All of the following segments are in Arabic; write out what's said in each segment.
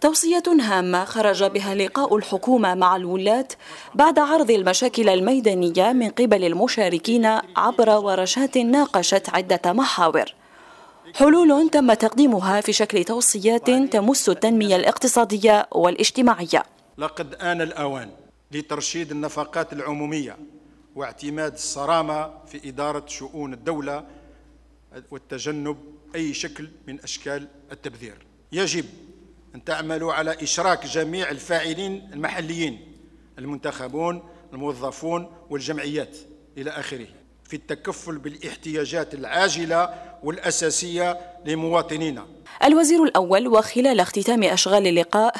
توصية هامة خرج بها لقاء الحكومة مع الولاة بعد عرض المشاكل الميدانية من قبل المشاركين عبر ورشات ناقشت عدة محاور حلول تم تقديمها في شكل توصيات تمس التنمية الاقتصادية والاجتماعية لقد آن الأوان لترشيد النفقات العمومية واعتماد الصرامة في إدارة شؤون الدولة والتجنب أي شكل من أشكال التبذير يجب أن تعملوا على إشراك جميع الفاعلين المحليين المنتخبون الموظفون والجمعيات إلى آخره في التكفل بالاحتياجات العاجلة والأساسية لمواطنينا الوزير الأول وخلال اختتام أشغال اللقاء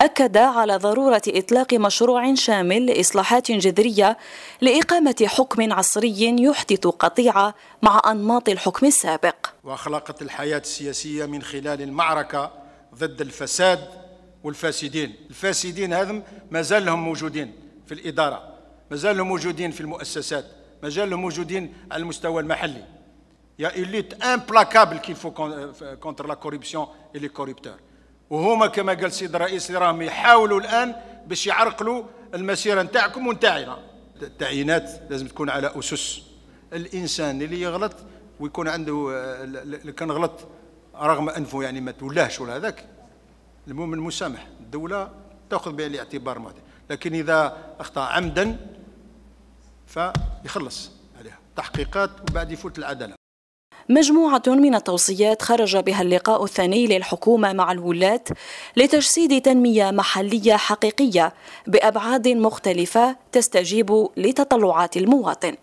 أكد على ضرورة إطلاق مشروع شامل لإصلاحات جذرية لإقامة حكم عصري يحدث قطيعة مع أنماط الحكم السابق وأخلقت الحياة السياسية من خلال المعركة ضد الفساد والفاسدين الفاسدين هذم ما زالهم موجودين في الإدارة ما زالهم موجودين في المؤسسات ما زالهم موجودين على المستوى المحلي يا إليت امبلاكابل كيف فو كونتر لا كوربسيون اي لي كوريبتور وهما كما قال السيد الرئيس اللي راهم يحاولوا الان باش يعرقلوا المسيره نتاعكم ونتاعنا التعيينات لازم تكون على اسس الانسان اللي يغلط ويكون عنده اللي كان غلط رغم انفه يعني ما تولاهش ولا هذاك المهم المسامح الدوله تاخذ بعين الاعتبار ماضي لكن اذا اخطا عمدا فيخلص عليها تحقيقات وبعد يفوت العداله مجموعة من التوصيات خرج بها اللقاء الثاني للحكومة مع الولاة لتجسيد تنمية محلية حقيقية بأبعاد مختلفة تستجيب لتطلعات المواطن.